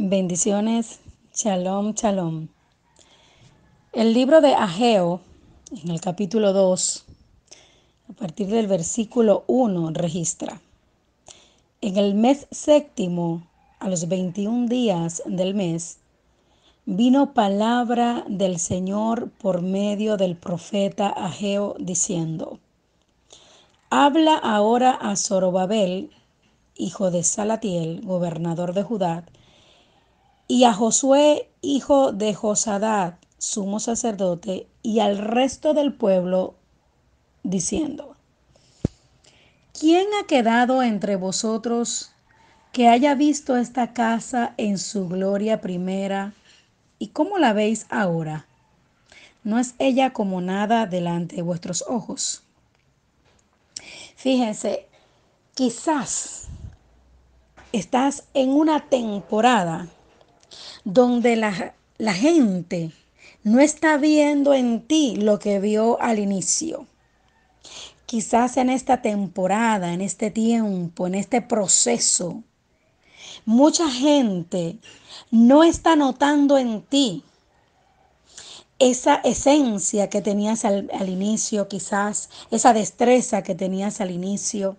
Bendiciones, shalom, shalom. El libro de Ageo, en el capítulo 2, a partir del versículo 1, registra. En el mes séptimo, a los 21 días del mes, vino palabra del Señor por medio del profeta Ageo diciendo, Habla ahora a Zorobabel, hijo de Salatiel, gobernador de Judá, y a Josué, hijo de Josadad, sumo sacerdote, y al resto del pueblo, diciendo, ¿quién ha quedado entre vosotros que haya visto esta casa en su gloria primera? ¿Y cómo la veis ahora? ¿No es ella como nada delante de vuestros ojos? Fíjense, quizás estás en una temporada donde la, gente no está viendo en ti lo que vio al inicio. Quizás en esta temporada, en este tiempo, en este proceso, mucha gente no está notando en ti esa esencia que tenías al inicio, quizás esa destreza que tenías al inicio.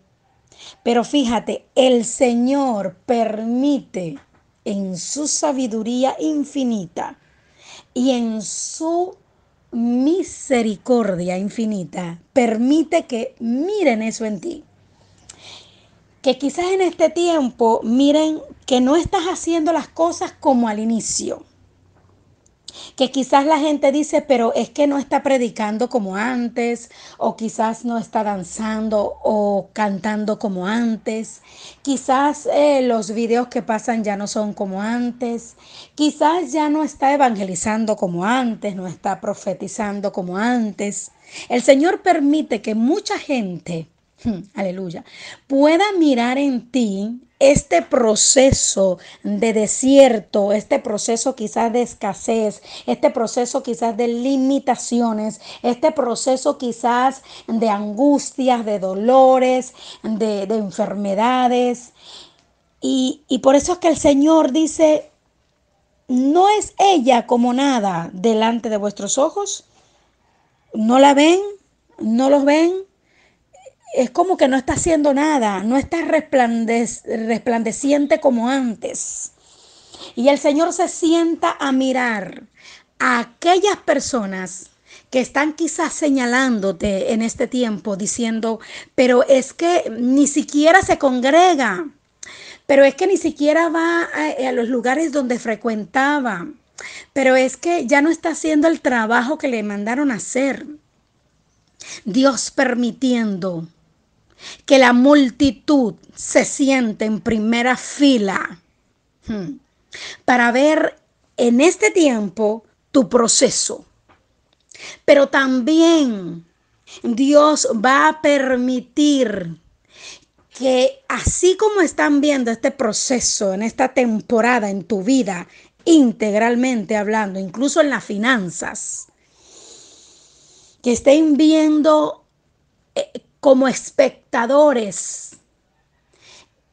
Pero fíjate, el Señor permite en su sabiduría infinita y en su misericordia infinita, permite que miren eso en ti. Que quizás en este tiempo miren que no estás haciendo las cosas como al inicio que quizás la gente dice, pero es que no está predicando como antes, o quizás no está danzando o cantando como antes, quizás eh, los videos que pasan ya no son como antes, quizás ya no está evangelizando como antes, no está profetizando como antes. El Señor permite que mucha gente Hmm, aleluya, pueda mirar en ti este proceso de desierto, este proceso quizás de escasez, este proceso quizás de limitaciones, este proceso quizás de angustias, de dolores, de, enfermedades. Y, y por eso es que el Señor dice, ¿no es ella como nada delante de vuestros ojos? ¿No la ven? ¿No los ven? es como que no está haciendo nada, no está resplandeciente como antes. Y el Señor se sienta a mirar a aquellas personas que están quizás señalándote en este tiempo, diciendo, pero es que ni siquiera se congrega, pero es que ni siquiera va a, eh, a los lugares donde frecuentaba, pero es que ya no está haciendo el trabajo que le mandaron hacer. Dios permitiendo que la multitud se siente en primera fila hmm. para ver en este tiempo tu proceso. Pero también Dios va a permitir que así como están viendo este proceso en esta temporada en tu vida, integralmente hablando, incluso en las finanzas, que estén viendo eh, como espectadores,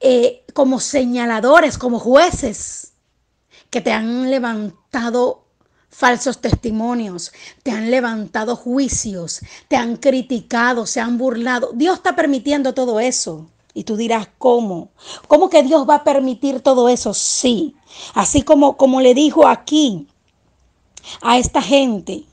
eh, como señaladores, como jueces, que te han levantado falsos testimonios, te han levantado juicios, te han criticado, se han burlado. Dios está permitiendo todo eso. Y tú dirás, ¿cómo? ¿Cómo que Dios va a permitir todo eso? Sí. Así como, como le dijo aquí a esta gente,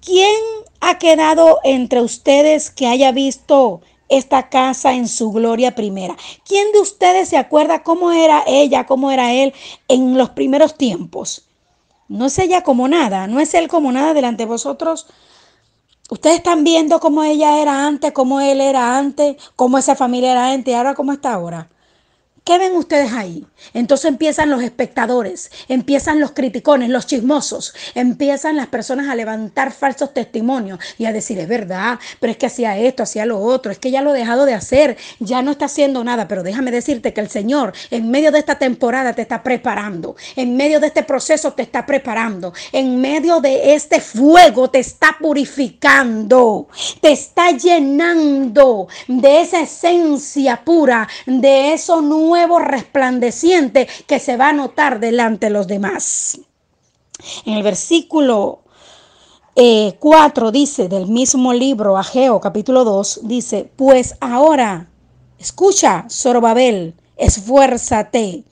¿Quién ha quedado entre ustedes que haya visto esta casa en su gloria primera? ¿Quién de ustedes se acuerda cómo era ella, cómo era él en los primeros tiempos? No es ella como nada, no es él como nada delante de vosotros. Ustedes están viendo cómo ella era antes, cómo él era antes, cómo esa familia era antes y ahora cómo está ahora. ¿Qué ven ustedes ahí? Entonces empiezan los espectadores, empiezan los criticones, los chismosos, empiezan las personas a levantar falsos testimonios y a decir, es verdad, pero es que hacía esto, hacía lo otro, es que ya lo ha dejado de hacer, ya no está haciendo nada, pero déjame decirte que el Señor en medio de esta temporada te está preparando, en medio de este proceso te está preparando, en medio de este fuego te está purificando, te está llenando de esa esencia pura, de eso nuevo resplandeciente que se va a notar delante de los demás. En el versículo 4 eh, dice del mismo libro, Ageo capítulo 2, dice, pues ahora, escucha, Zorobabel, esfuérzate.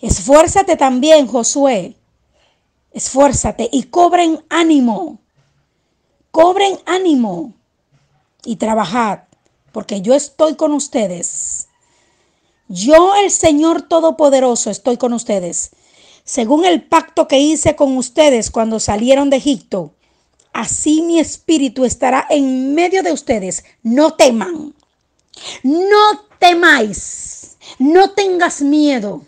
Esfuérzate también, Josué. Esfuérzate y cobren ánimo. Cobren ánimo y trabajad, porque yo estoy con ustedes yo, el Señor Todopoderoso, estoy con ustedes, según el pacto que hice con ustedes cuando salieron de Egipto. Así mi espíritu estará en medio de ustedes. No teman. No temáis. No tengas miedo.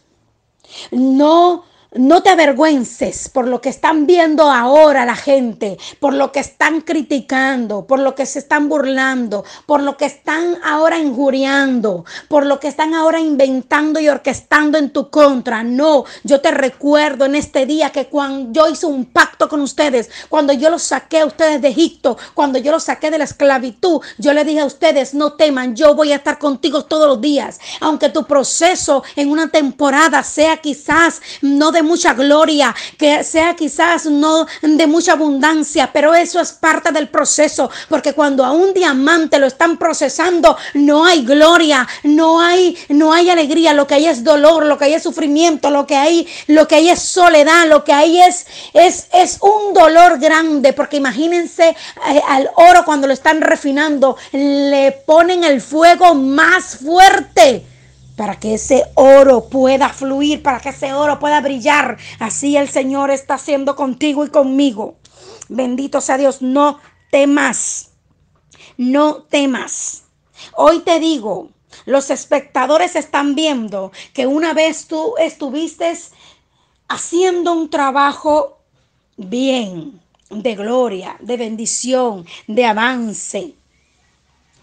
No no te avergüences por lo que están viendo ahora la gente, por lo que están criticando, por lo que se están burlando, por lo que están ahora injuriando, por lo que están ahora inventando y orquestando en tu contra. No, yo te recuerdo en este día que cuando yo hice un pacto con ustedes, cuando yo los saqué a ustedes de Egipto, cuando yo los saqué de la esclavitud, yo les dije a ustedes, no teman, yo voy a estar contigo todos los días, aunque tu proceso en una temporada sea quizás no de mucha gloria, que sea quizás no de mucha abundancia, pero eso es parte del proceso, porque cuando a un diamante lo están procesando, no hay gloria, no hay, no hay alegría, lo que hay es dolor, lo que hay es sufrimiento, lo que hay, lo que hay es soledad, lo que hay es, es, es un dolor grande, porque imagínense eh, al oro cuando lo están refinando, le ponen el fuego más fuerte para que ese oro pueda fluir, para que ese oro pueda brillar. Así el Señor está haciendo contigo y conmigo. Bendito sea Dios, no temas, no temas. Hoy te digo, los espectadores están viendo que una vez tú estuviste haciendo un trabajo bien, de gloria, de bendición, de avance,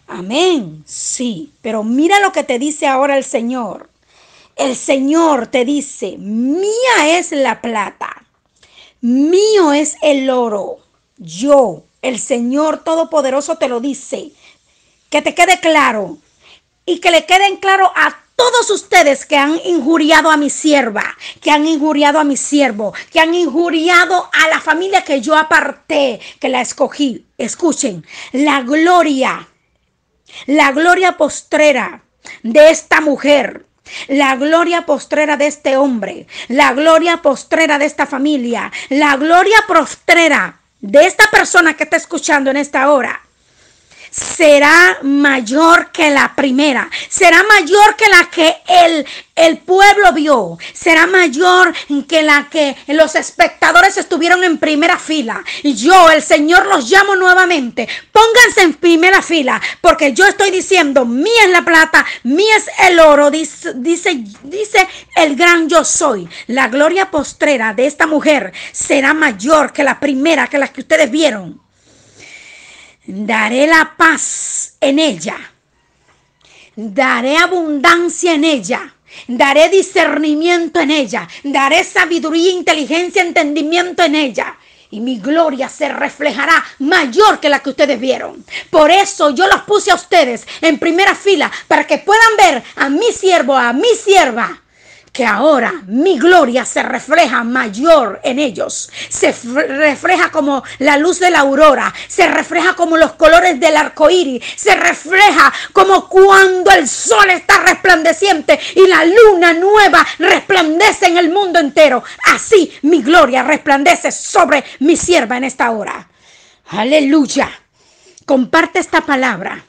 Amén, sí, pero mira lo que te dice ahora el Señor. El Señor te dice, mía es la plata, mío es el oro. Yo, el Señor Todopoderoso, te lo dice. Que te quede claro y que le queden claro a todos ustedes que han injuriado a mi sierva, que han injuriado a mi siervo, que han injuriado a la familia que yo aparté, que la escogí. Escuchen, la gloria la gloria postrera de esta mujer la gloria postrera de este hombre, la gloria postrera de esta familia, la gloria postrera de esta persona que está escuchando en esta hora, será mayor que la primera, será mayor que la que el, el pueblo vio, será mayor que la que los espectadores estuvieron en primera fila. Y Yo, el Señor, los llamo nuevamente. Pónganse en primera fila, porque yo estoy diciendo, mía es la plata, mía es el oro, dice, dice, dice el gran yo soy. La gloria postrera de esta mujer será mayor que la primera, que la que ustedes vieron. Daré la paz en ella. Daré abundancia en ella. Daré discernimiento en ella. Daré sabiduría, inteligencia, entendimiento en ella y mi gloria se reflejará mayor que la que ustedes vieron. Por eso yo los puse a ustedes en primera fila para que puedan ver a mi siervo, a mi sierva que ahora mi gloria se refleja mayor en ellos, se refleja como la luz de la aurora, se refleja como los colores del arco iris, se refleja como cuando el sol está resplandeciente y la luna nueva resplandece en el mundo entero. Así mi gloria resplandece sobre mi sierva en esta hora. Aleluya. Comparte esta palabra.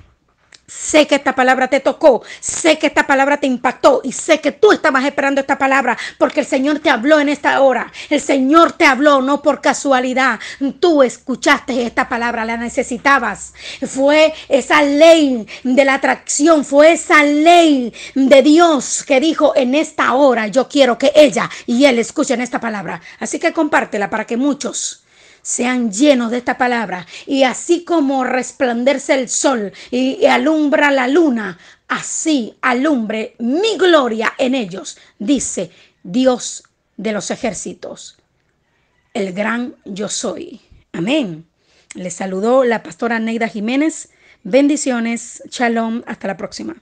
Sé que esta palabra te tocó, sé que esta palabra te impactó y sé que tú estabas esperando esta palabra porque el Señor te habló en esta hora. El Señor te habló no por casualidad. Tú escuchaste esta palabra, la necesitabas. Fue esa ley de la atracción, fue esa ley de Dios que dijo en esta hora yo quiero que ella y él escuchen esta palabra. Así que compártela para que muchos sean llenos de esta palabra. Y así como resplandece el sol y, alumbra la luna, así alumbre mi gloria en ellos, dice Dios de los ejércitos, el gran yo soy. Amén. Les saludó la pastora Neida Jiménez. Bendiciones, shalom, hasta la próxima.